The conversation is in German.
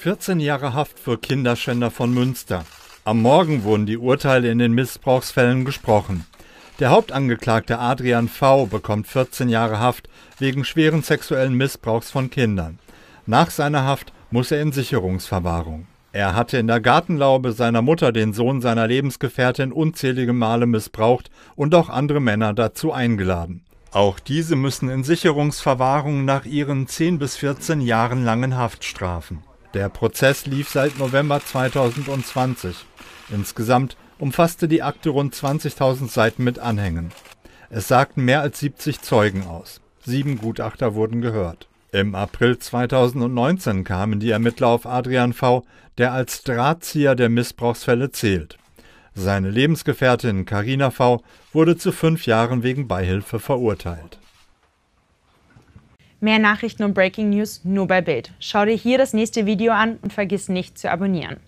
14 Jahre Haft für Kinderschänder von Münster. Am Morgen wurden die Urteile in den Missbrauchsfällen gesprochen. Der Hauptangeklagte Adrian V. bekommt 14 Jahre Haft wegen schweren sexuellen Missbrauchs von Kindern. Nach seiner Haft muss er in Sicherungsverwahrung. Er hatte in der Gartenlaube seiner Mutter den Sohn seiner Lebensgefährtin unzählige Male missbraucht und auch andere Männer dazu eingeladen. Auch diese müssen in Sicherungsverwahrung nach ihren 10 bis 14 Jahren langen Haftstrafen. Der Prozess lief seit November 2020. Insgesamt umfasste die Akte rund 20.000 Seiten mit Anhängen. Es sagten mehr als 70 Zeugen aus. Sieben Gutachter wurden gehört. Im April 2019 kamen die Ermittler auf Adrian V., der als Drahtzieher der Missbrauchsfälle zählt. Seine Lebensgefährtin Karina V. wurde zu fünf Jahren wegen Beihilfe verurteilt. Mehr Nachrichten und Breaking News nur bei Bild. Schau dir hier das nächste Video an und vergiss nicht zu abonnieren.